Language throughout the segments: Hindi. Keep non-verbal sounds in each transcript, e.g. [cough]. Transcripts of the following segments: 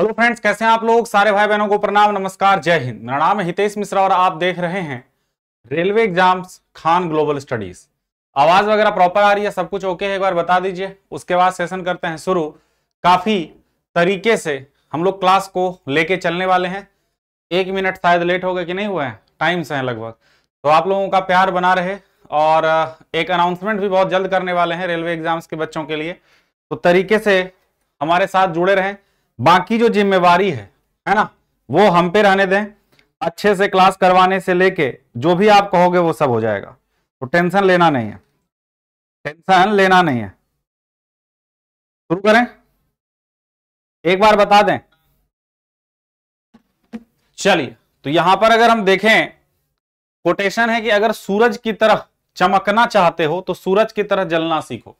हेलो फ्रेंड्स कैसे हैं आप लोग सारे भाई बहनों को प्रणाम नमस्कार जय हिंद मेरा नाम है हितेश मिश्रा और आप देख रहे हैं railway exams Khan global studies आवाज वगैरह प्रॉपर आ रही है सब कुछ ओके है एक बार बता दीजिए उसके बाद सेशन करते हैं शुरू काफी तरीके से हम लोग क्लास को लेके चलने वाले हैं एक मिनट शायद लेट हो गए कि नहीं हुए हैं टाइम से है लगभग तो आप लोगों का प्यार बना रहे और एक अनाउंसमेंट भी बहुत जल्द करने वाले हैं रेलवे एग्जाम्स के बच्चों के लिए तो तरीके से हमारे साथ जुड़े रहें बाकी जो जिम्मेवारी है है ना वो हम पे रहने दें अच्छे से क्लास करवाने से लेके जो भी आप कहोगे वो सब हो जाएगा तो टेंशन लेना नहीं है टेंशन लेना नहीं है शुरू करें एक बार बता दें चलिए तो यहां पर अगर हम देखें कोटेशन है कि अगर सूरज की तरह चमकना चाहते हो तो सूरज की तरह जलना सीखो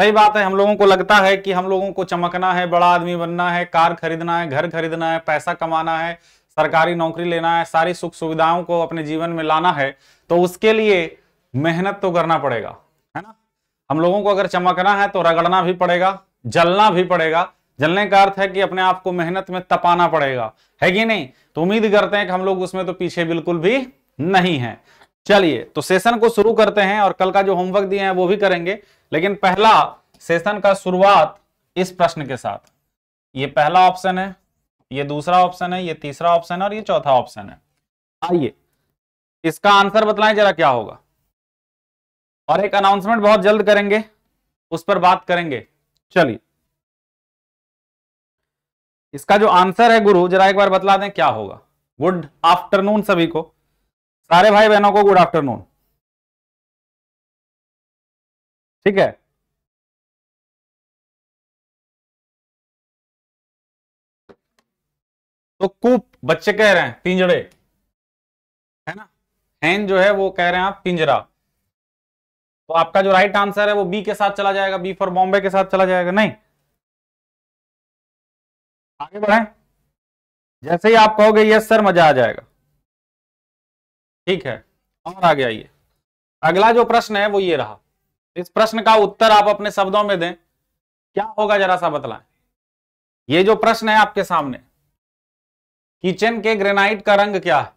सही बात है हम लोगों को लगता है कि हम लोगों को चमकना है बड़ा आदमी बनना है कार खरीदना है घर खरीदना है पैसा कमाना है सरकारी नौकरी लेना है सारी सुख सुविधाओं को अपने जीवन में लाना है तो उसके लिए मेहनत तो करना पड़ेगा है ना हम लोगों को अगर चमकना है तो रगड़ना भी पड़ेगा जलना भी पड़ेगा जलने का अर्थ है कि अपने आप को मेहनत में तपाना पड़ेगा है कि नहीं तो उम्मीद करते हैं कि हम लोग उसमें तो पीछे बिल्कुल भी नहीं है चलिए तो सेशन को शुरू करते हैं और कल का जो होमवर्क दिए हैं वो भी करेंगे लेकिन पहला सेशन का शुरुआत इस प्रश्न के साथ ये पहला ऑप्शन है ये दूसरा ऑप्शन है ये तीसरा ऑप्शन है और ये चौथा ऑप्शन है आइए इसका आंसर बतलाएं जरा क्या होगा और एक अनाउंसमेंट बहुत जल्द करेंगे उस पर बात करेंगे चलिए इसका जो आंसर है गुरु जरा एक बार बतला दें क्या होगा गुड आफ्टरनून सभी को सारे भाई बहनों को गुड आफ्टरनून ठीक है तो कूप बच्चे कह रहे हैं पिंजड़े है ना हैं जो है वो कह रहे हैं आप पिंजरा तो आपका जो राइट आंसर है वो बी के साथ चला जाएगा बी फॉर बॉम्बे के साथ चला जाएगा नहीं आगे बढ़े जैसे ही आप कहोगे यस सर मजा आ जाएगा ठीक है और आगे आइए अगला जो प्रश्न है वो ये रहा इस प्रश्न का उत्तर आप अपने शब्दों में दें क्या होगा जरा सा बतलाएं ये जो प्रश्न है आपके सामने किचन के ग्रेनाइट का रंग क्या है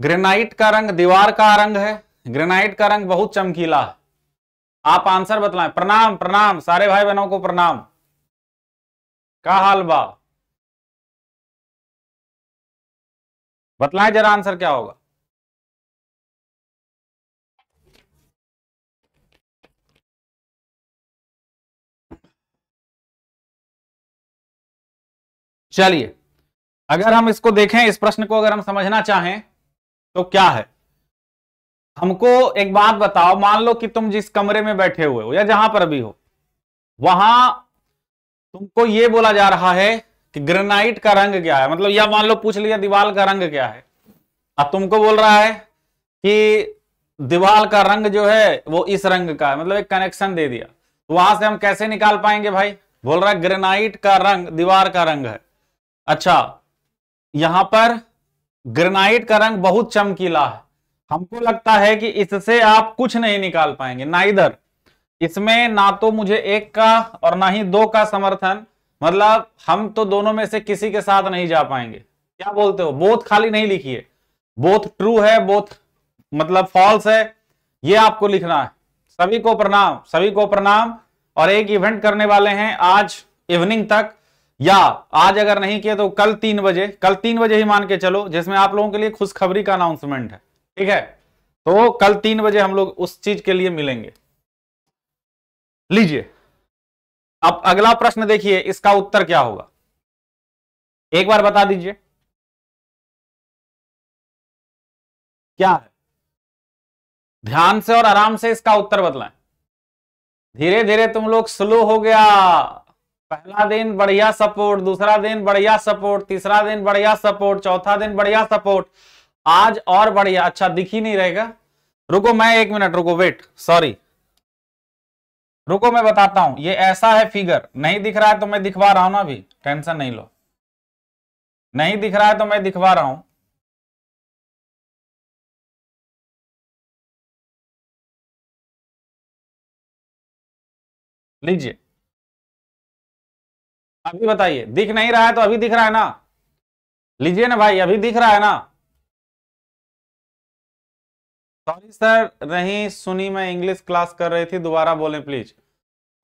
ग्रेनाइट का रंग दीवार का रंग है ग्रेनाइट का रंग बहुत चमकीला है आप आंसर बतलाएं प्रणाम प्रणाम सारे भाई बहनों को प्रणाम का हाल बा बतलाएं जरा आंसर क्या होगा चलिए अगर हम इसको देखें इस प्रश्न को अगर हम समझना चाहें तो क्या है हमको एक बात बताओ मान लो कि तुम जिस कमरे में बैठे हुए हो या जहां पर भी हो वहां तुमको ये बोला जा रहा है कि ग्रेनाइट का रंग क्या है मतलब या मान लो पूछ लिया दीवार का रंग क्या है अब तुमको बोल रहा है कि दीवार का रंग जो है वो इस रंग का है मतलब एक कनेक्शन दे दिया तो वहां से हम कैसे निकाल पाएंगे भाई बोल रहा है ग्रेनाइट का रंग दीवार का रंग है अच्छा यहां पर ग्रेनाइट का रंग बहुत चमकीला है हमको लगता है कि इससे आप कुछ नहीं निकाल पाएंगे ना इधर इसमें ना तो मुझे एक का और ना ही दो का समर्थन मतलब हम तो दोनों में से किसी के साथ नहीं जा पाएंगे क्या बोलते हो बोथ खाली नहीं लिखिए बोथ ट्रू है बोथ मतलब फॉल्स है ये आपको लिखना है सभी को प्रणाम सभी को प्रणाम और एक इवेंट करने वाले हैं आज इवनिंग तक या आज अगर नहीं किए तो कल तीन बजे कल तीन बजे ही मान के चलो जिसमें आप लोगों के लिए खुशखबरी का अनाउंसमेंट है ठीक है तो कल तीन बजे हम लोग उस चीज के लिए मिलेंगे लीजिए अब अगला प्रश्न देखिए इसका उत्तर क्या होगा एक बार बता दीजिए क्या है ध्यान से और आराम से इसका उत्तर बदलाएं धीरे धीरे तुम लोग स्लो हो गया पहला दिन बढ़िया सपोर्ट दूसरा दिन बढ़िया सपोर्ट तीसरा दिन बढ़िया सपोर्ट चौथा दिन बढ़िया सपोर्ट आज और बढ़िया अच्छा दिख ही नहीं रहेगा रुको मैं एक मिनट रुको वेट सॉरी रुको मैं बताता हूं ये ऐसा है फिगर नहीं दिख रहा है तो मैं दिखवा रहा हूं ना अभी टेंशन नहीं लो नहीं दिख रहा है तो मैं दिखवा रहा हूं लीजिए अभी बताइए दिख नहीं रहा है तो अभी दिख रहा है ना लीजिए ना भाई अभी दिख रहा है ना सॉरी सर नहीं सुनी मैं इंग्लिश क्लास कर रही थी दोबारा बोले प्लीज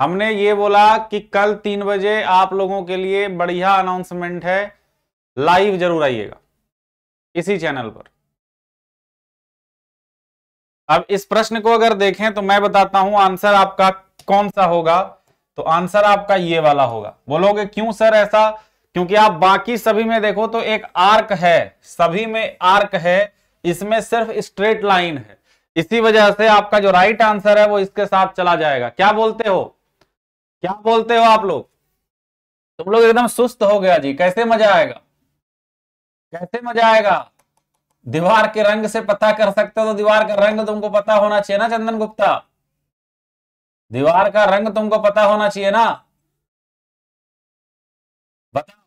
हमने ये बोला कि कल तीन बजे आप लोगों के लिए बढ़िया अनाउंसमेंट है लाइव जरूर आइएगा इसी चैनल पर अब इस प्रश्न को अगर देखें तो मैं बताता हूं आंसर आपका कौन सा होगा तो आंसर आपका ये वाला होगा बोलोगे क्यों सर ऐसा क्योंकि आप बाकी सभी में देखो तो एक आर्क है सभी में आर्क है इसमें सिर्फ स्ट्रेट लाइन है इसी वजह से आपका जो राइट आंसर है वो इसके साथ चला जाएगा क्या बोलते हो क्या बोलते हो आप लोग तुम लोग एकदम सुस्त हो गया जी कैसे मजा आएगा कैसे मजा आएगा दीवार के रंग से पता कर सकते हो तो दीवार का रंग तुमको पता होना चाहिए ना चंदन गुप्ता दीवार का रंग तुमको पता होना चाहिए ना बताओ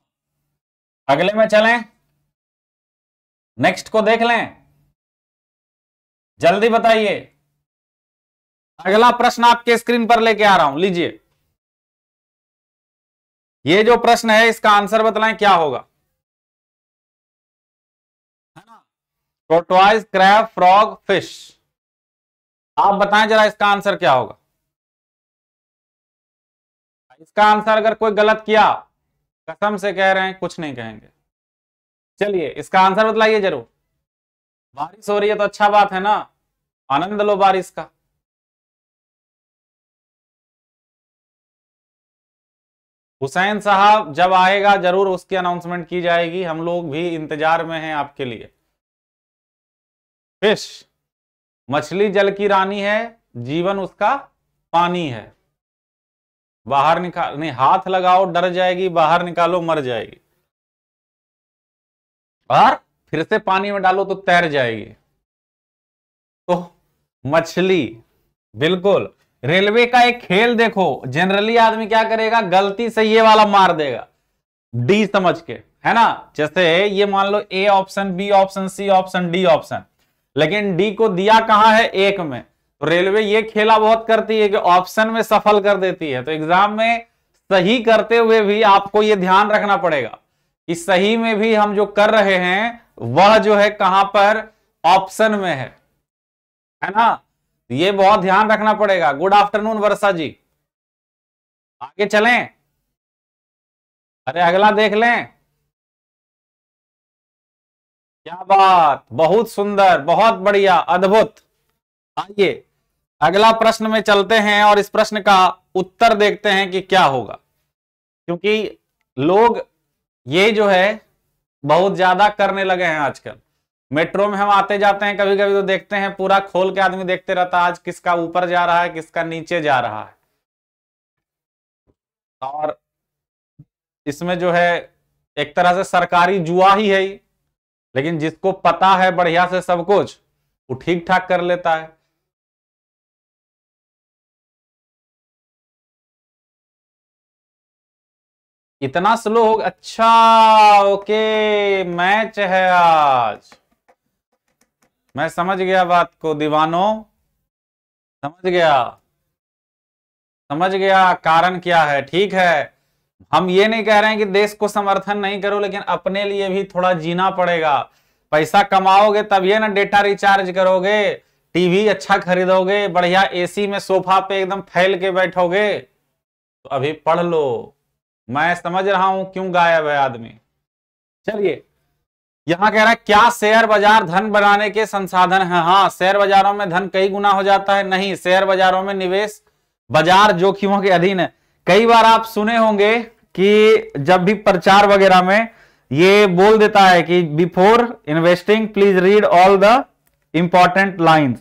अगले में चलें नेक्स्ट को देख लें जल्दी बताइए अगला प्रश्न आपके स्क्रीन पर लेके आ रहा हूं लीजिए ये जो प्रश्न है इसका आंसर बतलाएं क्या होगा है ना टोटवाइज क्रैफ फ्रॉग फिश आप बताएं जरा इसका आंसर क्या होगा इसका आंसर अगर कोई गलत किया कसम से कह रहे हैं कुछ नहीं कहेंगे चलिए इसका आंसर बतलाइए जरूर बारिश हो रही है तो अच्छा बात है ना आनंद लो बारिश का हुसैन साहब जब आएगा जरूर उसकी अनाउंसमेंट की जाएगी हम लोग भी इंतजार में हैं आपके लिए फिश मछली जल की रानी है जीवन उसका पानी है बाहर निकाल नहीं हाथ लगाओ डर जाएगी बाहर निकालो मर जाएगी और फिर से पानी में डालो तो तैर जाएगी तो मछली बिल्कुल रेलवे का एक खेल देखो जनरली आदमी क्या करेगा गलती से ये वाला मार देगा डी समझ के है ना जैसे ये मान लो A option B option C option D option लेकिन डी को दिया कहां है एक में तो रेलवे ये खेला बहुत करती है कि ऑप्शन में सफल कर देती है तो एग्जाम में सही करते हुए भी आपको ये ध्यान रखना पड़ेगा कि सही में भी हम जो कर रहे हैं वह जो है कहां पर ऑप्शन में है है ना ये बहुत ध्यान रखना पड़ेगा गुड आफ्टरनून वर्षा जी आगे चलें अरे अगला देख लें क्या बात बहुत सुंदर बहुत बढ़िया अद्भुत आइए अगला प्रश्न में चलते हैं और इस प्रश्न का उत्तर देखते हैं कि क्या होगा क्योंकि लोग ये जो है बहुत ज्यादा करने लगे हैं आजकल मेट्रो में हम आते जाते हैं कभी कभी तो देखते हैं पूरा खोल के आदमी देखते रहता है आज किसका ऊपर जा रहा है किसका नीचे जा रहा है और इसमें जो है एक तरह से सरकारी जुआ ही है लेकिन जिसको पता है बढ़िया से सब कुछ वो ठीक ठाक कर लेता है इतना स्लो हो अच्छा ओके मैच है आज मैं समझ गया बात को दीवानो समझ गया समझ गया कारण क्या है ठीक है हम ये नहीं कह रहे हैं कि देश को समर्थन नहीं करो लेकिन अपने लिए भी थोड़ा जीना पड़ेगा पैसा कमाओगे तब ये ना डेटा रिचार्ज करोगे टीवी अच्छा खरीदोगे बढ़िया एसी में सोफा पे एकदम फैल के बैठोगे तो अभी पढ़ लो मैं समझ रहा हूं क्यों गायब है आदमी चलिए यहां कह रहा है क्या शेयर बाजार धन बनाने के संसाधन है हाँ शेयर बाजारों में धन कई गुना हो जाता है नहीं शेयर बाजारों में निवेश बाजार जोखिमों के अधीन है कई बार आप सुने होंगे कि जब भी प्रचार वगैरह में ये बोल देता है कि before investing please read all the important lines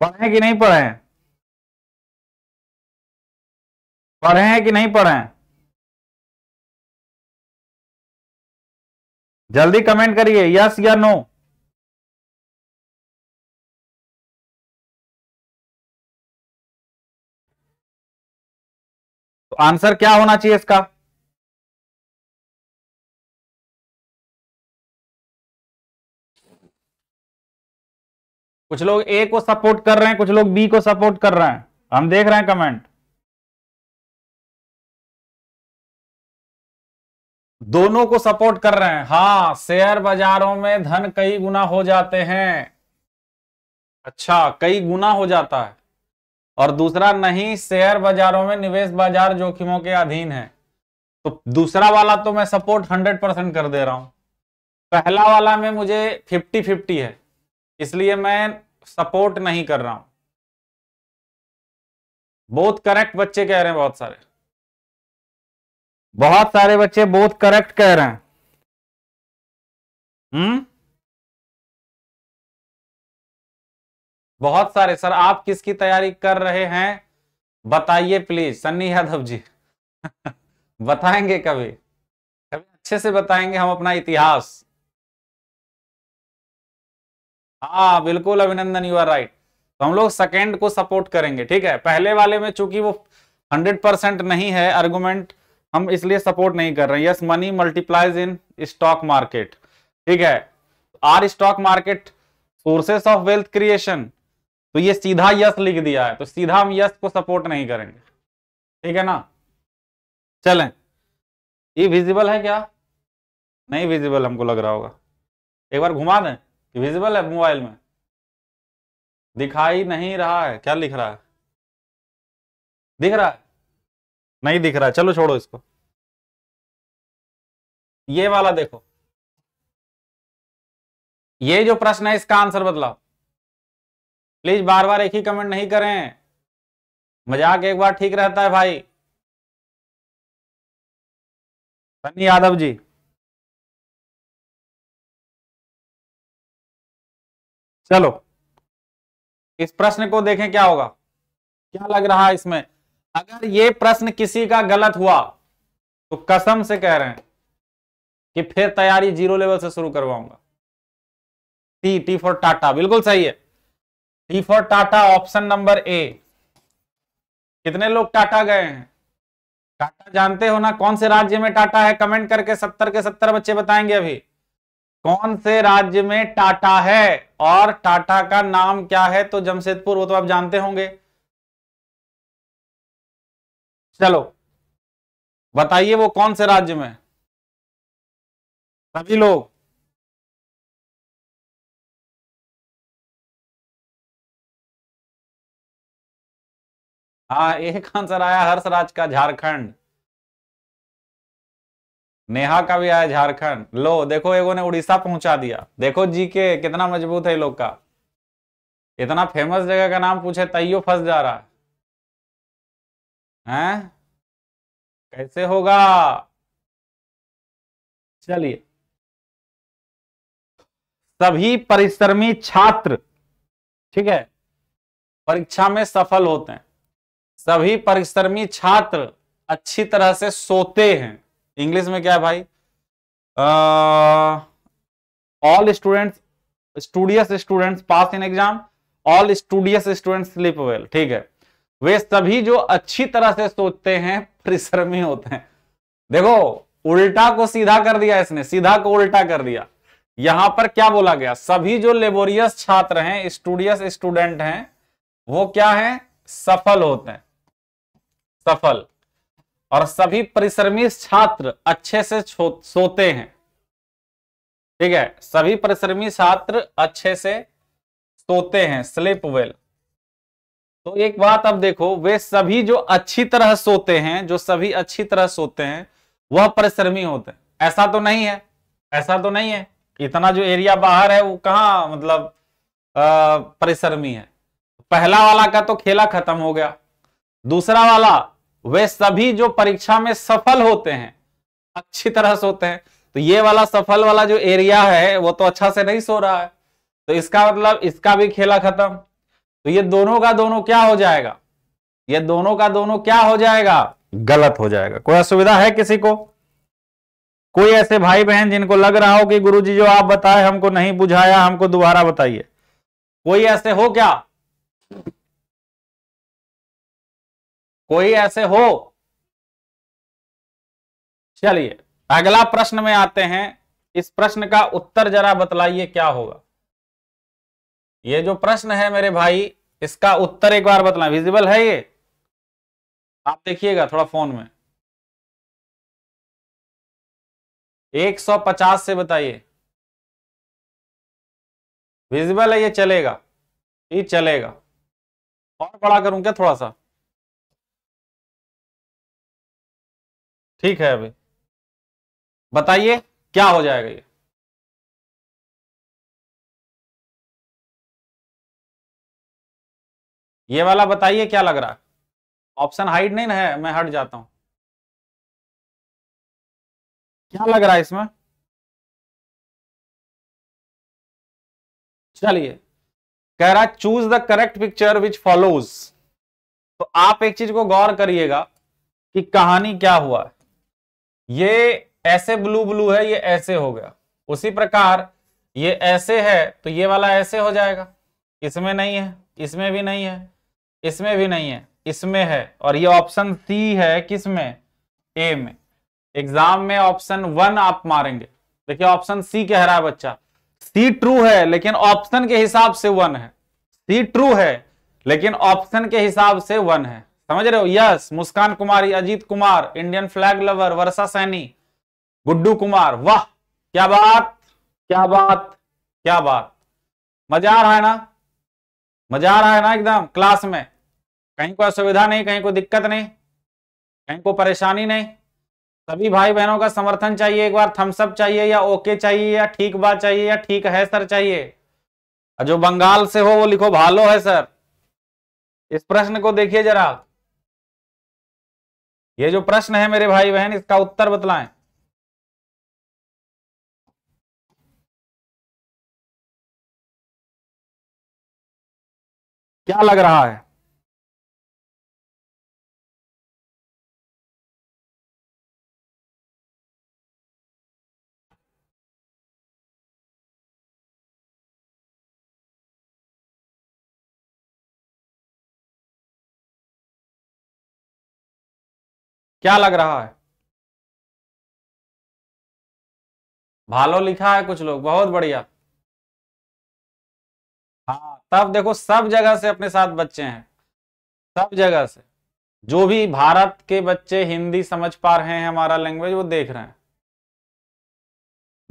पढ़े कि नहीं पढ़े पढ़े हैं कि नहीं पढ़े जल्दी कमेंट करिए यस या नो तो आंसर क्या होना चाहिए इसका कुछ लोग ए को सपोर्ट कर रहे हैं कुछ लोग बी को सपोर्ट कर रहे हैं हम देख रहे हैं कमेंट दोनों को सपोर्ट कर रहे हैं हाँ शेयर बाजारों में धन कई गुना हो जाते हैं अच्छा कई गुना हो जाता है और दूसरा नहीं शेयर बाजारों में निवेश बाजार जोखिमों के अधीन है तो दूसरा वाला तो मैं सपोर्ट हंड्रेड परसेंट कर दे रहा हूं पहला वाला में मुझे फिफ्टी फिफ्टी है इसलिए मैं सपोर्ट नहीं कर रहा हूं बहुत करेक्ट बच्चे कह रहे हैं बहुत सारे बहुत सारे बच्चे बहुत करेक्ट कह रहे हैं हम्म बहुत सारे सर आप किसकी तैयारी कर रहे हैं बताइए प्लीज सन्नी यादव जी [laughs] बताएंगे कभी कभी अच्छे से बताएंगे हम अपना इतिहास हाँ बिल्कुल अभिनंदन यू आर राइट तो हम लोग सेकेंड को सपोर्ट करेंगे ठीक है पहले वाले में चूंकि वो हंड्रेड परसेंट नहीं है आर्गूमेंट हम इसलिए सपोर्ट नहीं कर रहे yes money multiplies in stock market ठीक है are stock market sources of wealth creation तो ये सीधा यस लिख दिया है तो सीधा हम यस को सपोर्ट नहीं करेंगे ठीक है ना चलें ये विजिबल है क्या नहीं विजिबल हमको लग रहा होगा एक बार घुमा दें विजिबल है मोबाइल में दिखाई नहीं रहा है क्या लिख रहा है दिख रहा है नहीं दिख रहा है चलो छोड़ो इसको ये वाला देखो ये जो प्रश्न है इसका आंसर बदलाओ प्लीज बार बार एक ही कमेंट नहीं करें मजाक एक बार ठीक रहता है भाई सनी यादव जी चलो इस प्रश्न को देखें क्या होगा क्या लग रहा है इसमें अगर ये प्रश्न किसी का गलत हुआ तो कसम से कह रहे हैं कि फिर तैयारी जीरो लेवल से शुरू करवाऊंगा टी टी फॉर टाटा बिल्कुल सही है T for Tata option number A कितने लोग टाटा गए हैं टाटा जानते हो ना कौन से राज्य में टाटा है कमेंट करके सत्तर के सत्तर बच्चे बताएंगे अभी कौन से राज्य में टाटा है और टाटा का नाम क्या है तो जमशेदपुर वो तो आप जानते होंगे चलो बताइए वो कौन से राज्य में सभी लोग हाँ एक आंसर आया हर्षराज का झारखंड नेहा का भी आया झारखंड लो देखो एगो ने उड़ीसा पहुंचा दिया देखो जी के कितना मजबूत है लोग का इतना फेमस जगह का नाम पूछे तैयो फंस जा रहा है हैं कैसे होगा चलिए सभी परिश्रमी छात्र ठीक है परीक्षा में सफल होते हैं सभी परिश्रमी छात्र अच्छी तरह से सोते हैं इंग्लिश में क्या है भाई all students studious students pass in exam all studious students sleep well ठीक है वे सभी जो अच्छी तरह से सोते हैं परिश्रमी होते हैं देखो उल्टा को सीधा कर दिया इसने सीधा को उल्टा कर दिया यहां पर क्या बोला गया सभी जो लेबोरियस छात्र हैं स्टूडियस स्टूडेंट हैं वो क्या है सफल होते हैं सफल और सभी परिश्रमी छात्र अच्छे से सोते हैं ठीक है सभी परिश्रमी छात्र अच्छे से सोते हैं स्लिप वेल तो एक बात अब देखो वे सभी जो अच्छी तरह सोते हैं जो सभी अच्छी तरह सोते हैं वह परिश्रमी होते हैं ऐसा तो नहीं है ऐसा तो नहीं है इतना जो एरिया बाहर है वो कहाँ मतलब परिश्रमी है पहला वाला का तो खेला खत्म हो गया दूसरा वाला वे सभी जो परीक्षा में सफल होते हैं अच्छी तरह से होते हैं तो ये वाला सफल वाला जो एरिया है वो तो अच्छा से नहीं सो रहा है तो इसका मतलब इसका भी खेला खत्म तो ये दोनों का दोनों क्या हो जाएगा ये दोनों का दोनों क्या हो जाएगा गलत हो जाएगा कोई असुविधा है किसी को कोई ऐसे भाई बहन जिनको लग रहा हो कि गुरुजी जो आप बताए हमको नहीं बुझाया हमको दोबारा बताइए कोई ऐसे हो क्या कोई ऐसे हो चलिए अगला प्रश्न में आते हैं इस प्रश्न का उत्तर जरा बतलाइए क्या होगा ये जो प्रश्न है मेरे भाई इसका उत्तर एक बार बतला विजिबल है ये आप देखिएगा थोड़ा फोन में 150 से बताइए विजिबल है ये चलेगा ये चलेगा और बड़ा करूं क्या थोड़ा सा ठीक है अभी बताइए क्या हो जाएगा ये ये वाला बताइए क्या लग रहा है ऑप्शन हाइड नहीं ना है मैं हट जाता हूं क्या लग रहा है इसमें चलिए कह रहा choose the correct picture which follows तो आप एक चीज को गौर करिएगा कि कहानी क्या हुआ है ये ऐसे ब्लू ब्लू है ये ऐसे हो गया उसी प्रकार ये ऐसे है तो ये वाला ऐसे हो जाएगा इसमें नहीं है इसमें भी नहीं है इसमें भी नहीं है इसमें है और ये ऑप्शन सी है किसमें ए में एग्जाम में ऑप्शन वन आप मारेंगे देखिए ऑप्शन सी कह रहा है बच्चा सी ट्रू है लेकिन ऑप्शन के हिसाब से वन है सी ट्रू है लेकिन ऑप्शन के हिसाब से वन है समझ रहे हो yes Muskan Kumari Ajit Kumar Indian flag lover Varsha Saini Guddu Kumar वाह क्या बात क्या बात क्या बात मजा आ रहा है ना मजा आ रहा है ना एकदम क्लास में कहीं कोई असुविधा नहीं कहीं कोई दिक्कत नहीं कहीं कोई परेशानी नहीं सभी भाई बहनों का समर्थन चाहिए एक बार थम्सअप चाहिए या ओके चाहिए या ठीक बात चाहिए या ठीक है सर चाहिए जो बंगाल से हो वो लिखो भालो है सर इस प्रश्न को देखिए जरा ये जो प्रश्न है मेरे भाई बहन इसका उत्तर बतलाएं क्या लग रहा है क्या लग रहा है भालो लिखा है कुछ लोग बहुत बढ़िया हाँ तब देखो सब जगह से अपने साथ बच्चे हैं सब जगह से जो भी भारत के बच्चे हिंदी समझ पा रहे हैं हमारा लैंग्वेज वो देख रहे हैं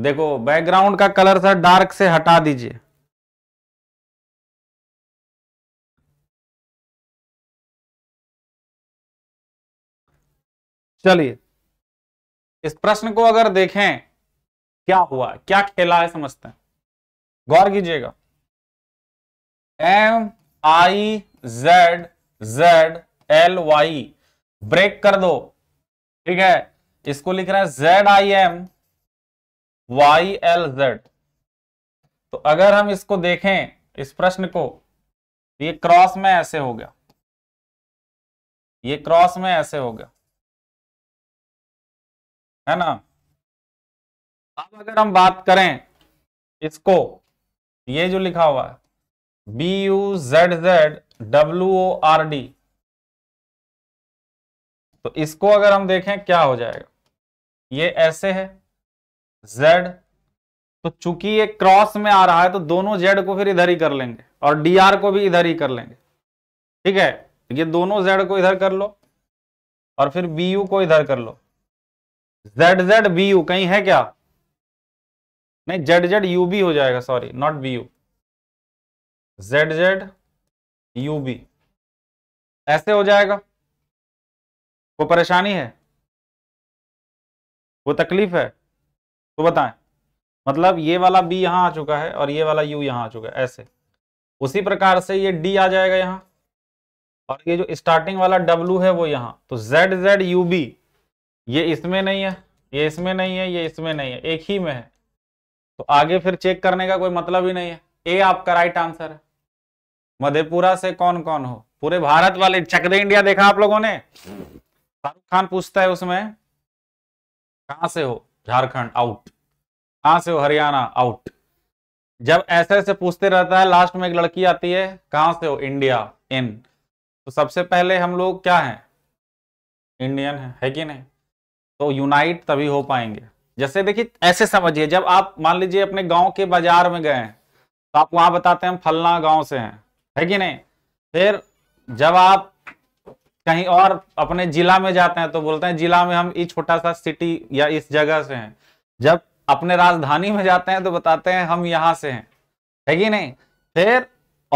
देखो बैकग्राउंड का कलर सर डार्क से हटा दीजिए चलिए इस प्रश्न को अगर देखें क्या हुआ क्या खेला है समझते हैं गौर कीजिएगा M I Z Z L Y break कर दो ठीक है इसको लिख रहा है Z I M Y L Z तो अगर हम इसको देखें इस प्रश्न को ये क्रॉस में ऐसे हो गया ये क्रॉस में ऐसे हो गया है ना अब अगर हम बात करें इसको ये जो लिखा हुआ है B U Z Z W O R D तो इसको अगर हम देखें क्या हो जाएगा ये ऐसे है जेड तो चूंकि ये क्रॉस में आ रहा है तो दोनों जेड को फिर इधर ही कर लेंगे और डी आर को भी इधर ही कर लेंगे ठीक है ये दोनों जेड को इधर कर लो और फिर बी यू को इधर कर लो जेड जेड बी यू कहीं है क्या नहीं जेड जेड यू बी हो जाएगा sorry not B U Z Z U B ऐसे हो जाएगा वो परेशानी है वो तकलीफ है तो बताएं मतलब ये वाला बी यहां आ चुका है और ये वाला यू यहां आ चुका है ऐसे उसी प्रकार से ये डी आ जाएगा यहां और ये जो स्टार्टिंग वाला डब्ल्यू है वो यहां तो जेड जेड यू बी ये इसमें नहीं है ये इसमें नहीं है ये इसमें नहीं है एक ही में है तो आगे फिर चेक करने का कोई मतलब ही नहीं है ए आपका राइट आंसर है मधेपुरा से कौन कौन हो पूरे भारत वाले चक दे इंडिया देखा आप लोगों ने शाहरुख खान पूछता है उसमें कहां से हो झारखंड आउट कहां से हो हरियाणा आउट जब ऐसे ऐसे पूछते रहता है लास्ट में एक लड़की आती है कहां से हो इंडिया इन तो सबसे पहले हम लोग क्या है इंडियन है, है कि नहीं तो यूनाइट तभी हो पाएंगे जैसे देखिए ऐसे समझिए जब आप मान लीजिए अपने गांव के बाजार में गए तो आप वहां बताते हैं फलना गांव से हैं है कि नहीं फिर जब आप कहीं और अपने जिला में जाते हैं तो बोलते हैं जिला में हम इस छोटा सा सिटी या इस जगह से हैं जब अपने राजधानी में जाते हैं तो बताते हैं हम यहाँ से हैं है कि नहीं फिर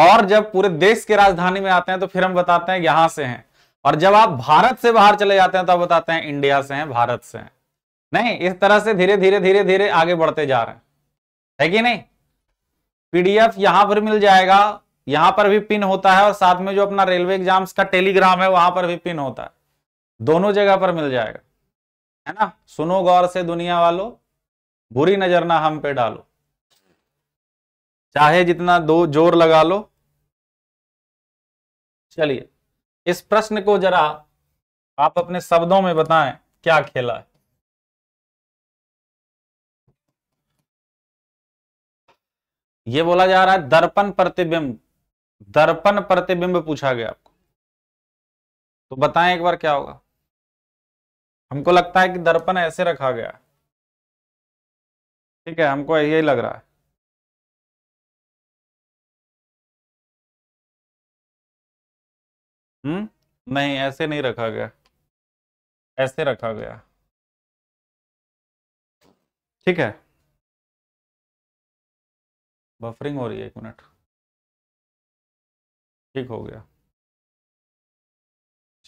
और जब पूरे देश के राजधानी में आते हैं तो फिर हम बताते हैं यहाँ से हैं और जब आप भारत से बाहर चले जाते हैं तो बताते हैं इंडिया से हैं भारत से हैं नहीं इस तरह से धीरे धीरे धीरे धीरे आगे बढ़ते जा रहे हैं है कि नहीं पीडीएफ यहां पर मिल जाएगा यहां पर भी पिन होता है और साथ में जो अपना रेलवे एग्जाम्स का टेलीग्राम है वहां पर भी पिन होता है दोनों जगह पर मिल जाएगा है ना सुनो गौर से दुनिया वालों बुरी नजर ना हम पे डालो चाहे जितना दो जोर लगा लो चलिए इस प्रश्न को जरा आप अपने शब्दों में बताएं क्या खेला है ये बोला जा रहा है दर्पण प्रतिबिंब दर्पण प्रतिबिंब पूछा गया आपको तो बताएं एक बार क्या होगा हमको लगता है कि दर्पण ऐसे रखा गया ठीक है हमको यही लग रहा है हम्म नहीं ऐसे नहीं रखा गया ऐसे रखा गया ठीक है बफरिंग हो रही है एक मिनट ठीक हो गया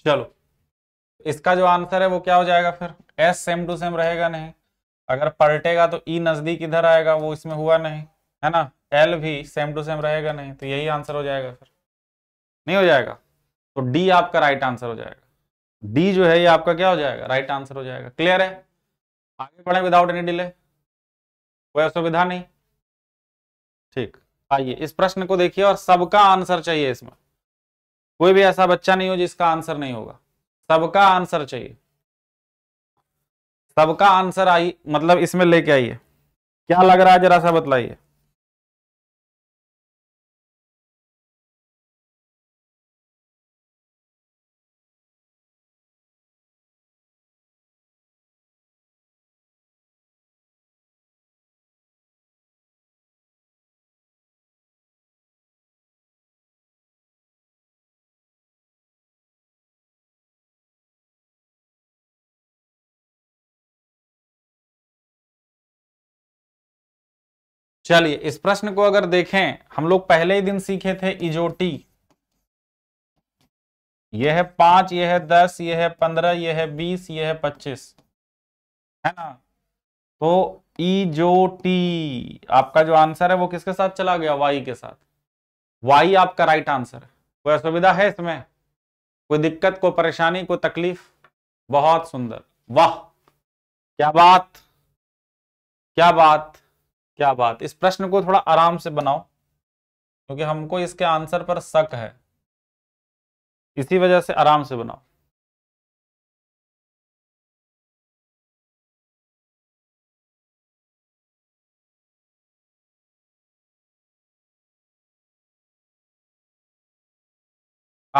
चलो इसका जो आंसर है वो क्या हो जाएगा फिर एस सेम टू सेम रहेगा नहीं अगर पलटेगा तो ई e नजदीक इधर आएगा वो इसमें हुआ नहीं है ना एल भी सेम टू सेम रहेगा नहीं तो यही आंसर हो जाएगा फिर नहीं हो जाएगा तो डी आपका राइट आंसर हो जाएगा डी जो है ये आपका क्या हो जाएगा राइट आंसर हो जाएगा क्लियर है आगे बढ़े विदाउट एनी डिले कोई असुविधा नहीं ठीक आइए इस प्रश्न को देखिए और सबका आंसर चाहिए इसमें कोई भी ऐसा बच्चा नहीं हो जिसका आंसर नहीं होगा सबका आंसर चाहिए सबका आंसर आई मतलब इसमें लेके आइए क्या लग रहा है जरा सा बतलाइए चलिए इस प्रश्न को अगर देखें हम लोग पहले ही दिन सीखे थे इजोटी यह है पांच यह है दस यह है पंद्रह यह है बीस यह है पच्चीस है ना तो इजोटी आपका जो आंसर है वो किसके साथ चला गया वाई के साथ वाई आपका राइट आंसर है कोई असुविधा है इसमें कोई दिक्कत कोई परेशानी कोई तकलीफ बहुत सुंदर वाह क्या बात क्या बात क्या बात इस प्रश्न को थोड़ा आराम से बनाओ क्योंकि हमको इसके आंसर पर शक है इसी वजह से आराम से बनाओ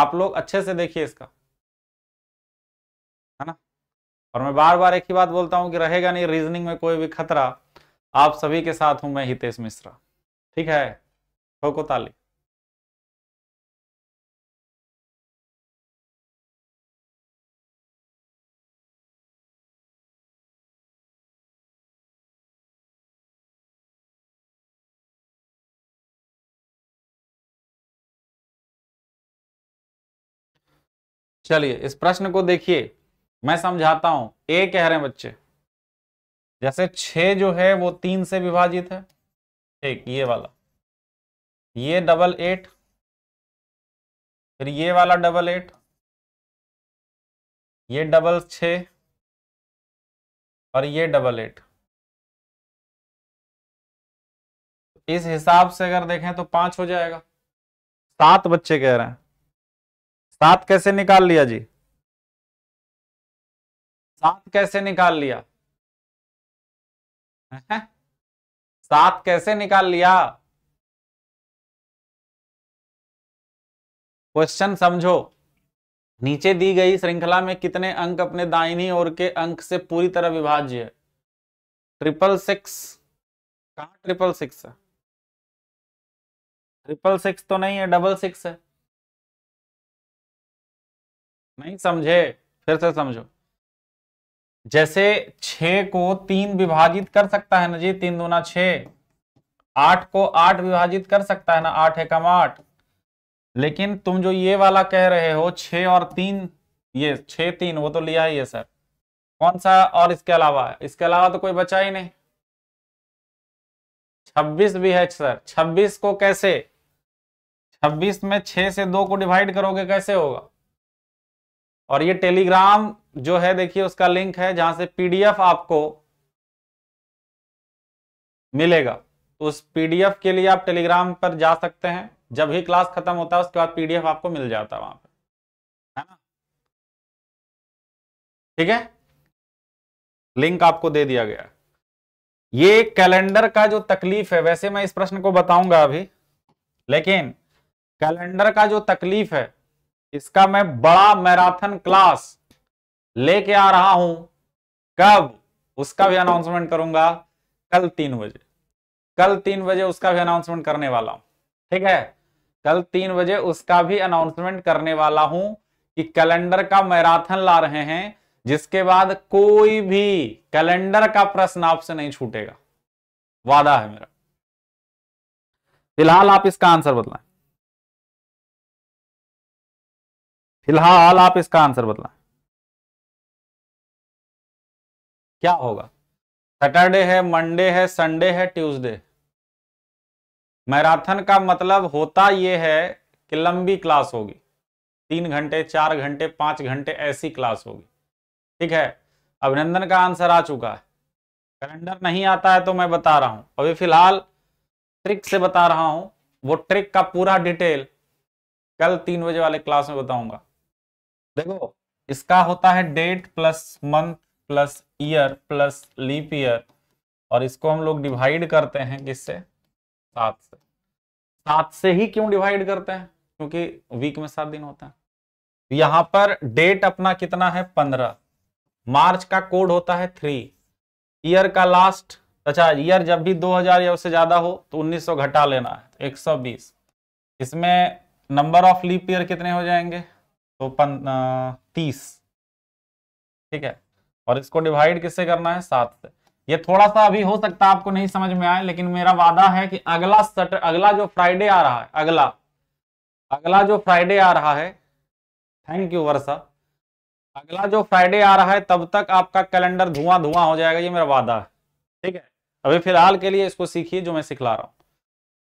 आप लोग अच्छे से देखिए इसका है ना और मैं बार बार एक ही बात बोलता हूं कि रहेगा नहीं रीजनिंग में कोई भी खतरा आप सभी के साथ हूं मैं हितेश मिश्रा ठीक है ठोको ताली चलिए इस प्रश्न को देखिए मैं समझाता हूं ए कह रहे हैं बच्चे जैसे छ जो है वो तीन से विभाजित है एक ये वाला ये डबल एट फिर ये वाला डबल एट ये डबल छ और ये डबल एट इस हिसाब से अगर देखें तो पांच हो जाएगा सात बच्चे कह रहे हैं सात कैसे निकाल लिया जी सात कैसे निकाल लिया [laughs] सात कैसे निकाल लिया क्वेश्चन समझो नीचे दी गई श्रृंखला में कितने अंक अपने दाहिनी ओर के अंक से पूरी तरह विभाज्य है ट्रिपल सिक्स कहा ट्रिपल सिक्स है ट्रिपल सिक्स तो नहीं है डबल सिक्स है नहीं समझे फिर से समझो जैसे छ को तीन विभाजित कर सकता है ना जी तीन दूना छ आठ को आठ विभाजित कर सकता है ना आठ एकम आठ लेकिन तुम जो ये वाला कह रहे हो छ और तीन ये छ तीन वो तो लिया ही है सर कौन सा और इसके अलावा है इसके अलावा तो कोई बचा ही नहीं छब्बीस भी है सर छब्बीस को कैसे छब्बीस में छह से दो को डिवाइड करोगे कैसे होगा और ये टेलीग्राम जो है देखिए उसका लिंक है जहां से पीडीएफ आपको मिलेगा तो उस पीडीएफ के लिए आप टेलीग्राम पर जा सकते हैं जब ही क्लास खत्म होता है उसके बाद पीडीएफ आपको मिल जाता है वहां पर है ना ठीक है लिंक आपको दे दिया गया ये कैलेंडर का जो तकलीफ है वैसे मैं इस प्रश्न को बताऊंगा अभी लेकिन कैलेंडर का जो तकलीफ है इसका मैं बड़ा मैराथन क्लास लेके आ रहा हूं कब उसका भी अनाउंसमेंट करूंगा कल तीन बजे कल तीन बजे उसका भी अनाउंसमेंट करने वाला हूं ठीक है कल तीन बजे उसका भी अनाउंसमेंट करने वाला हूं कि कैलेंडर का मैराथन ला रहे हैं जिसके बाद कोई भी कैलेंडर का प्रश्न आपसे नहीं छूटेगा वादा है मेरा फिलहाल आप इसका आंसर बतलाएं फिलहाल आप इसका आंसर बतलाएं क्या होगा सैटरडे है मंडे है संडे है ट्यूसडे मैराथन का मतलब होता यह है कि लंबी क्लास होगी तीन घंटे चार घंटे पांच घंटे ऐसी क्लास होगी ठीक है अभिनंदन का आंसर आ चुका है कैलेंडर नहीं आता है तो मैं बता रहा हूं अभी फिलहाल ट्रिक से बता रहा हूं वो ट्रिक का पूरा डिटेल कल तीन बजे वाले क्लास में बताऊंगा देखो इसका होता है date plus month plus year plus leap year और इसको हम लोग डिवाइड करते हैं किससे सात से सात से ही क्यों डिवाइड करते हैं क्योंकि वीक में सात दिन होता है यहां पर डेट अपना कितना है पंद्रह मार्च का कोड होता है थ्री ईयर का लास्ट अच्छा ईयर जब भी 2000 या उससे ज्यादा हो तो 1900 घटा लेना है तो सौ 120 इसमें नंबर ऑफ लीप ईयर कितने हो जाएंगे तो पन तीस ठीक है और इसको डिवाइड किससे करना है सात से ये थोड़ा सा अभी हो सकता है आपको नहीं समझ में आए लेकिन मेरा वादा है कि अगला सट अगला जो फ्राइडे आ रहा है अगला अगला जो फ्राइडे आ रहा है थैंक यू वर्षा अगला जो फ्राइडे आ रहा है तब तक आपका कैलेंडर धुआं धुआं हो जाएगा ये मेरा वादा है ठीक है अभी फिलहाल के लिए इसको सीखिए जो मैं सिखला रहा हूँ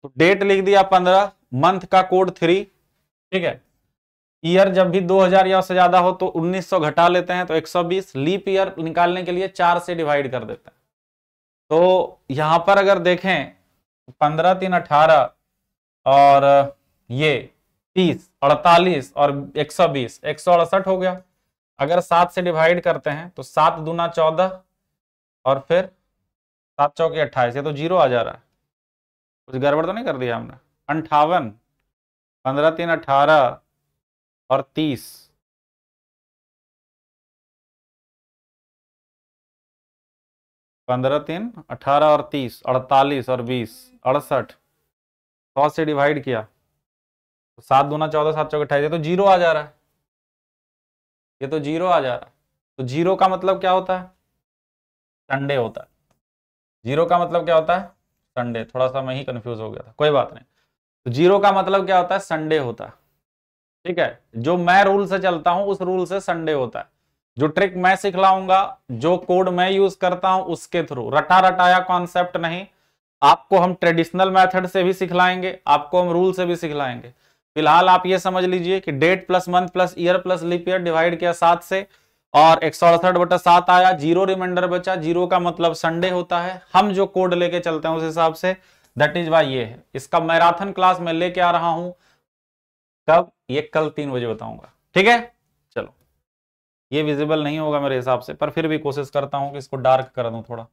तो डेट लिख दिया पंद्रह मंथ का कोड थ्री ठीक है ईयर जब भी 2000 या उससे ज्यादा हो तो 1900 घटा लेते हैं तो 120 लीप ईयर निकालने के लिए चार से डिवाइड कर देते हैं तो यहाँ पर अगर देखें पंद्रह तीन अठारह और ये तीस अड़तालीस और एक सौ बीस एक सौ अड़सठ हो गया अगर सात से डिवाइड करते हैं तो सात दूना चौदह और फिर सात चौके अट्ठाईस ये तो जीरो आ जा रहा है कुछ गड़बड़ तो नहीं कर दिया हमने अंठावन पंद्रह तीन अठारह और तीस पंद्रह तीन अठारह और तीस अड़तालीस और बीस अड़सठ सौ से डिवाइड किया तो सात दूना चौदह सात चौके अट्ठाईस तो जीरो आ जा रहा है ये तो जीरो आ जा रहा है तो जीरो का मतलब क्या होता है संडे होता है जीरो का मतलब क्या होता है संडे थोड़ा सा मैं ही कंफ्यूज हो गया था कोई बात नहीं तो जीरो का मतलब क्या होता है संडे होता है ठीक है जो मैं रूल से चलता हूं उस रूल से संडे होता है जो ट्रिक मैं सिखलाऊंगा जो कोड मैं यूज करता हूं उसके थ्रू रटा रटाया कॉन्सेप्ट नहीं आपको हम ट्रेडिशनल मेथड से भी सिखलाएंगे आपको हम रूल से भी सिखलाएंगे फिलहाल आप ये समझ लीजिए कि date plus month plus year plus leap year divide किया सात से और एक सौ अड़सठ बटा सात आया जीरो रिमाइंडर बचा जीरो का मतलब संडे होता है हम जो कोड लेके चलते हैं उस हिसाब से दैट इज वाई ये है इसका मैराथन क्लास में लेके आ रहा हूं कब ये कल तीन बजे बताऊंगा ठीक है चलो ये विजिबल नहीं होगा मेरे हिसाब से पर फिर भी कोशिश करता हूं कि इसको डार्क कर दू थोड़ा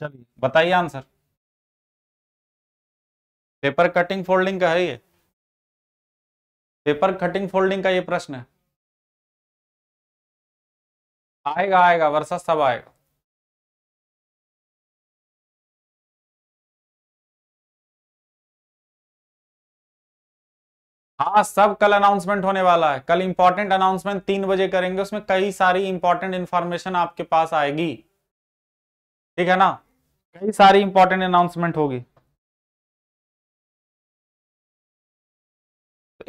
चलिए बताइए आंसर पेपर कटिंग फोल्डिंग का है ये पेपर कटिंग फोल्डिंग का ये प्रश्न है आएगा आएगा वर्षा सब आएगा हाँ सब कल अनाउंसमेंट होने वाला है कल इंपॉर्टेंट अनाउंसमेंट तीन बजे करेंगे उसमें कई सारी इंपॉर्टेंट इंफॉर्मेशन आपके पास आएगी ठीक है ना कई सारी इंपॉर्टेंट अनाउंसमेंट होगी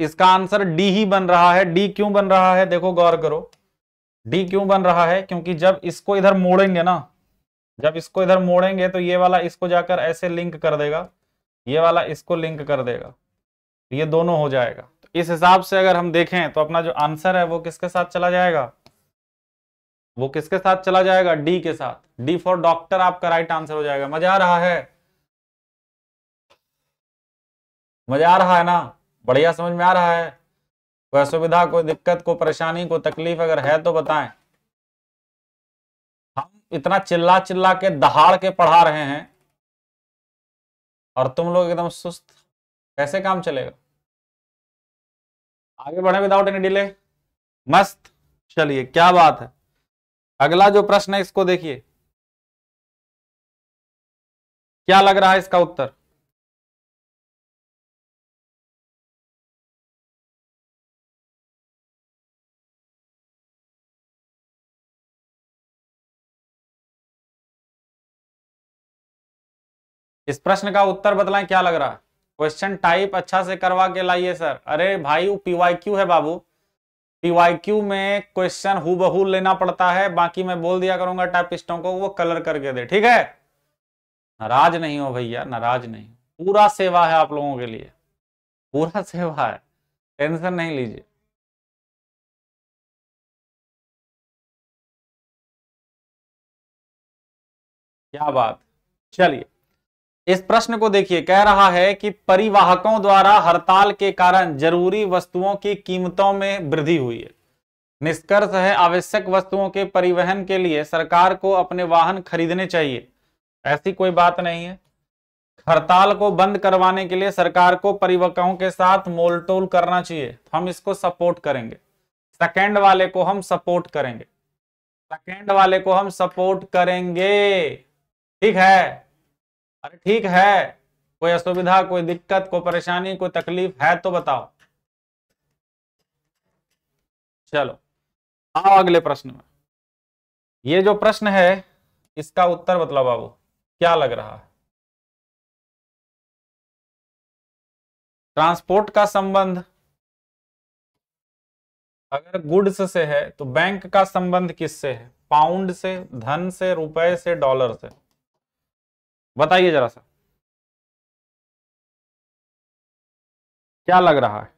इसका आंसर डी ही बन रहा है डी क्यों बन रहा है देखो गौर करो डी क्यों बन रहा है क्योंकि जब इसको इधर मोड़ेंगे ना जब इसको इधर मोड़ेंगे तो ये वाला इसको जाकर ऐसे लिंक कर देगा ये वाला इसको लिंक कर देगा ये दोनों हो जाएगा तो इस हिसाब से अगर हम देखें तो अपना जो आंसर है वो किसके साथ चला जाएगा वो किसके साथ चला जाएगा डी के साथ डी फॉर डॉक्टर आपका राइट आंसर हो जाएगा मजा आ रहा है मजा आ रहा है ना बढ़िया समझ में आ रहा है कोई असुविधा कोई दिक्कत कोई परेशानी कोई तकलीफ अगर है तो बताएं हम इतना चिल्ला चिल्ला के दहाड़ के पढ़ा रहे हैं और तुम लोग एकदम सुस्त कैसे काम चलेगा आगे बढ़े विदाउट एनी डिले मस्त चलिए क्या बात है अगला जो प्रश्न है इसको देखिए क्या लग रहा है इसका उत्तर इस प्रश्न का उत्तर बतलाएं क्या लग रहा है क्वेश्चन टाइप अच्छा से करवा के लाइए सर अरे भाई पीवाई क्यू है बाबू पीवाईक्यू में क्वेश्चन हु बहू लेना पड़ता है बाकी मैं बोल दिया करूंगा टाइपिस्टों को वो कलर करके दे ठीक है नाराज नहीं हो भैया नाराज नहीं पूरा सेवा है आप लोगों के लिए पूरा सेवा है टेंशन नहीं लीजिए क्या बात चलिए इस प्रश्न को देखिए कह रहा है कि परिवाहकों द्वारा हड़ताल के कारण जरूरी वस्तुओं की कीमतों में वृद्धि हुई है निष्कर्ष है आवश्यक वस्तुओं के परिवहन के लिए सरकार को अपने वाहन खरीदने चाहिए ऐसी कोई बात नहीं है हड़ताल को बंद करवाने के लिए सरकार को परिवहकों के साथ मोलटोल करना चाहिए हम इसको सपोर्ट करेंगे सेकेंड वाले को हम सपोर्ट करेंगे सेकेंड वाले को हम सपोर्ट करेंगे ठीक है अरे ठीक है कोई असुविधा कोई दिक्कत कोई परेशानी कोई तकलीफ है तो बताओ चलो आओ अगले प्रश्न में ये जो प्रश्न है इसका उत्तर बतला बाबू क्या लग रहा है ट्रांसपोर्ट का संबंध अगर गुड्स से है तो बैंक का संबंध किससे है पाउंड से धन से रुपए से डॉलर से बताइए जरा सा क्या लग रहा है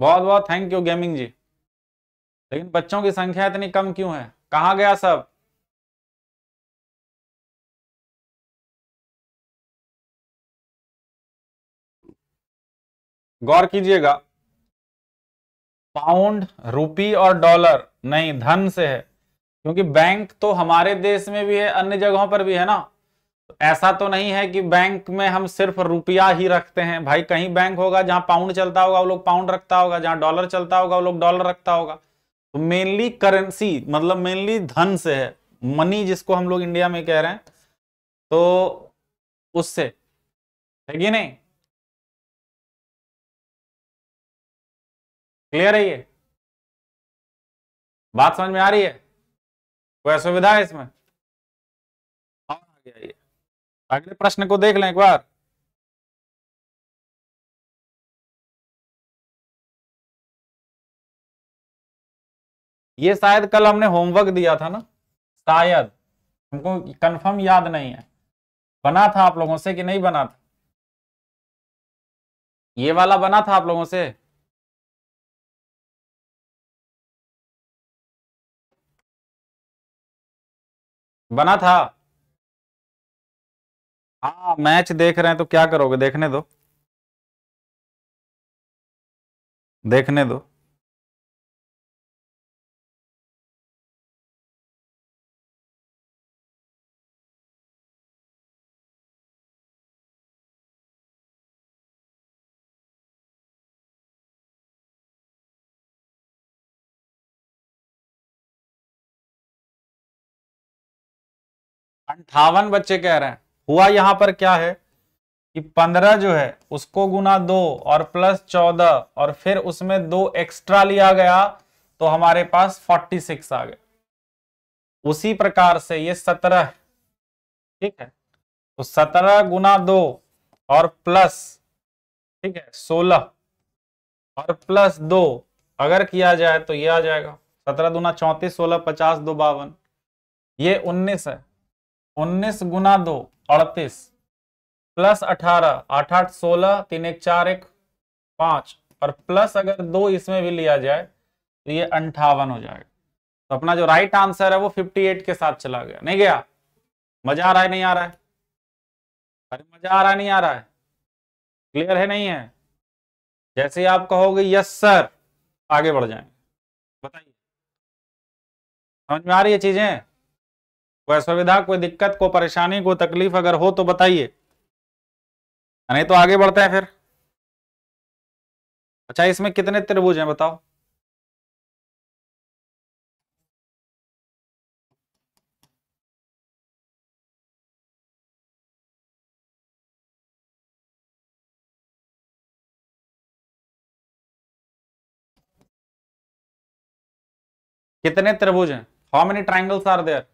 बहुत बहुत थैंक यू गेमिंग जी लेकिन बच्चों की संख्या इतनी कम क्यों है कहा गया सब गौर कीजिएगा पाउंड रूपी और डॉलर नहीं धन से है क्योंकि बैंक तो हमारे देश में भी है अन्य जगहों पर भी है ना तो ऐसा तो नहीं है कि बैंक में हम सिर्फ रुपया ही रखते हैं भाई कहीं बैंक होगा जहां पाउंड चलता होगा वो लोग पाउंड रखता होगा जहां डॉलर चलता होगा वो लोग डॉलर रखता होगा तो मेनली करेंसी मतलब मेनली धन से है मनी जिसको हम लोग इंडिया में कह रहे हैं तो उससे है कि नहीं क्लियर है ये बात समझ में आ रही है कोई असुविधा है इसमें अगले प्रश्न को देख लें एक बार ये शायद कल हमने होमवर्क दिया था ना शायद हमको कंफर्म याद नहीं है बना था आप लोगों से कि नहीं बना था ये वाला बना था आप लोगों से बना था हाँ मैच देख रहे हैं तो क्या करोगे देखने दो देखने दो अंठावन बच्चे कह रहे हैं हुआ यहाँ पर क्या है कि पंद्रह जो है उसको गुना दो और प्लस चौदह और फिर उसमें दो एक्स्ट्रा लिया गया तो हमारे पास फोर्टी सिक्स आ गए उसी प्रकार से ये सत्रह ठीक है तो सत्रह गुना दो और प्लस ठीक है सोलह और प्लस दो अगर किया जाए तो ये आ जाएगा सत्रह दुना चौंतीस सोलह पचास दो बावन ये उन्नीस है उन्नीस गुना दो अड़तीस प्लस अठारह आठ आठ सोलह तीन एक चार एक पांच और प्लस अगर दो इसमें भी लिया जाए तो ये अंठावन हो जाएगा तो अपना जो राइट आंसर है वो फिफ्टी एट के साथ चला गया नहीं गया मजा आ रहा है नहीं आ रहा है अरे मजा आ रहा है नहीं आ रहा है क्लियर है नहीं है जैसे आप कहोगे यस सर आगे बढ़ जाएंगे बताइए समझ में आ रही है चीजें कोई असुविधा कोई दिक्कत कोई परेशानी कोई तकलीफ अगर हो तो बताइए नहीं तो आगे बढ़ते हैं फिर अच्छा इसमें कितने त्रिभुज हैं बताओ कितने त्रिभुज हैं how many triangles are there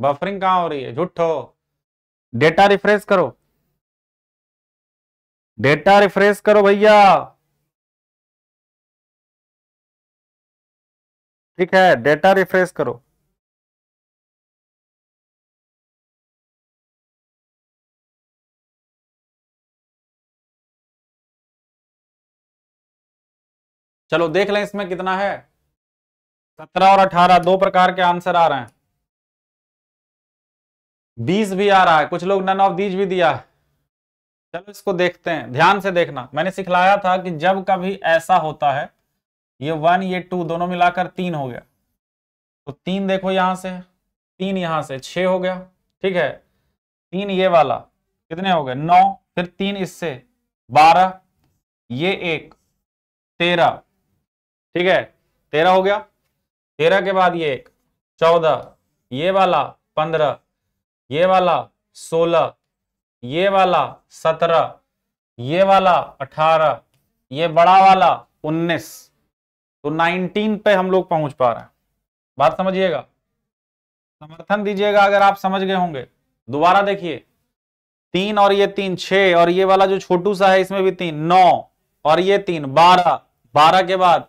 buffering कहां हो रही है झूठो डेटा रिफ्रेश करो डेटा रिफ्रेश करो भैया ठीक है डेटा रिफ्रेश करो चलो देख लें इसमें कितना है सत्रह और अठारह दो प्रकार के आंसर आ रहे हैं बीस भी आ रहा है कुछ लोग नन ऑफ दीज भी दिया है चलो इसको देखते हैं ध्यान से देखना मैंने सिखलाया था कि जब कभी ऐसा होता है ये वन ये टू दोनों मिलाकर तीन हो गया तो तीन देखो यहां से तीन यहां से छ हो गया ठीक है तीन ये वाला कितने हो गए नौ फिर तीन इससे बारह ये एक तेरह ठीक है तेरह हो गया तेरह के बाद ये एक चौदह ये वाला पंद्रह ये वाला सोलह ये वाला सत्रह ये वाला अठारह ये बड़ा वाला उन्नीस तो नाइनटीन पे हम लोग पहुंच पा रहे हैं बात समझिएगा समर्थन दीजिएगा अगर आप समझ गए होंगे दोबारा देखिए तीन और ये तीन छ और ये वाला जो छोटू सा है इसमें भी तीन नौ और ये तीन बारह बारह के बाद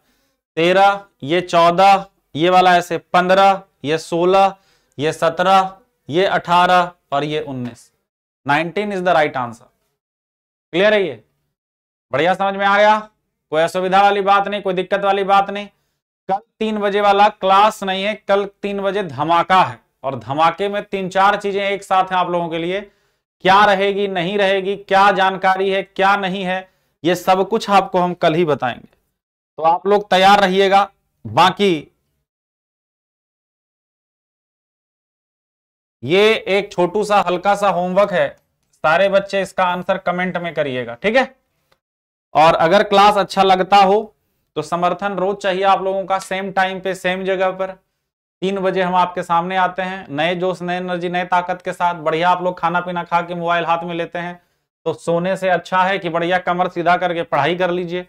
तेरह ये चौदह ये वाला ऐसे पंद्रह ये सोलह ये सत्रह ये 18 और ये 19 19 is the right answer clear है ये बढ़िया समझ में आ गया कोई असुविधा वाली बात नहीं कोई दिक्कत वाली बात नहीं कल तीन बजे वाला क्लास नहीं है कल तीन बजे धमाका है और धमाके में तीन चार चीजें एक साथ हैं आप लोगों के लिए क्या रहेगी नहीं रहेगी क्या जानकारी है क्या नहीं है ये सब कुछ आपको हम कल ही बताएंगे तो आप लोग तैयार रहिएगा बाकी ये एक छोटू सा हल्का सा होमवर्क है सारे बच्चे इसका आंसर कमेंट में करिएगा ठीक है और अगर क्लास अच्छा लगता हो तो समर्थन रोज चाहिए आप लोगों का सेम टाइम पे सेम जगह पर तीन बजे हम आपके सामने आते हैं नए जोश नए एनर्जी नए ताकत के साथ बढ़िया आप लोग खाना पीना खा के मोबाइल हाथ में लेते हैं तो सोने से अच्छा है कि बढ़िया कमर सीधा करके पढ़ाई कर लीजिए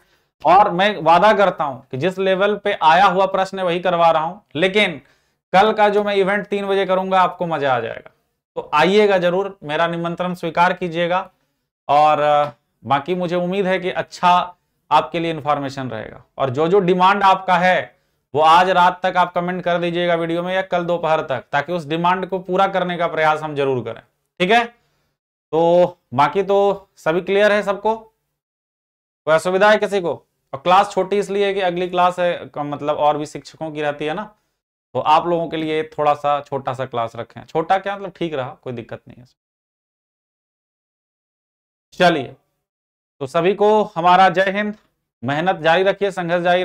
और मैं वादा करता हूं कि जिस लेवल पे आया हुआ प्रश्न वही करवा रहा हूं लेकिन कल का जो मैं इवेंट तीन बजे करूंगा आपको मजा आ जाएगा तो आइएगा जरूर मेरा निमंत्रण स्वीकार कीजिएगा और बाकी मुझे उम्मीद है कि अच्छा आपके लिए इन्फॉर्मेशन रहेगा और जो जो डिमांड आपका है वो आज रात तक आप कमेंट कर दीजिएगा वीडियो में या कल दोपहर तक ताकि उस डिमांड को पूरा करने का प्रयास हम जरूर करें ठीक है तो बाकी तो सभी क्लियर है सबको कोई असुविधा है किसी को और क्लास छोटी इसलिए कि अगली क्लास है मतलब और भी शिक्षकों की रहती है ना तो आप लोगों के लिए थोड़ा सा छोटा सा क्लास रखें छोटा क्या मतलब ठीक रहा कोई दिक्कत नहीं है चलिए तो सभी को हमारा जय हिंद मेहनत जारी रखिए संघर्ष जारी